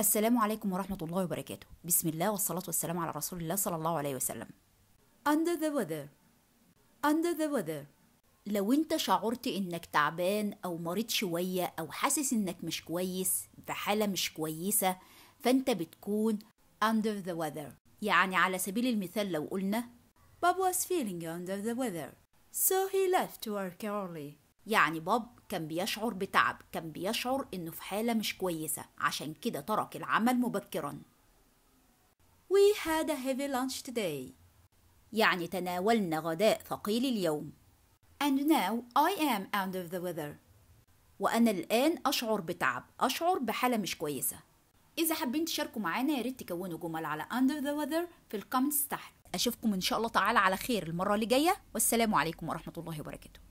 السلام عليكم ورحمة الله وبركاته بسم الله والصلاة والسلام على رسول الله صلى الله عليه وسلم Under the weather Under the weather لو انت شعرت انك تعبان او مريض شوية او حاسس انك مش كويس في حالة مش كويسة فانت بتكون under the weather يعني على سبيل المثال لو قلنا Bob was feeling under the weather so he left work early يعني باب كان بيشعر بتعب كان بيشعر انه في حاله مش كويسه عشان كده ترك العمل مبكرا We had a heavy lunch today يعني تناولنا غداء ثقيل اليوم And now I am under the weather وأنا الآن أشعر بتعب أشعر بحالة مش كويسة إذا حابين تشاركوا معانا يا ريت تكونوا جمل على under the weather في الكومنتس تحت أشوفكم إن شاء الله تعالى على خير المرة اللي جاية والسلام عليكم ورحمة الله وبركاته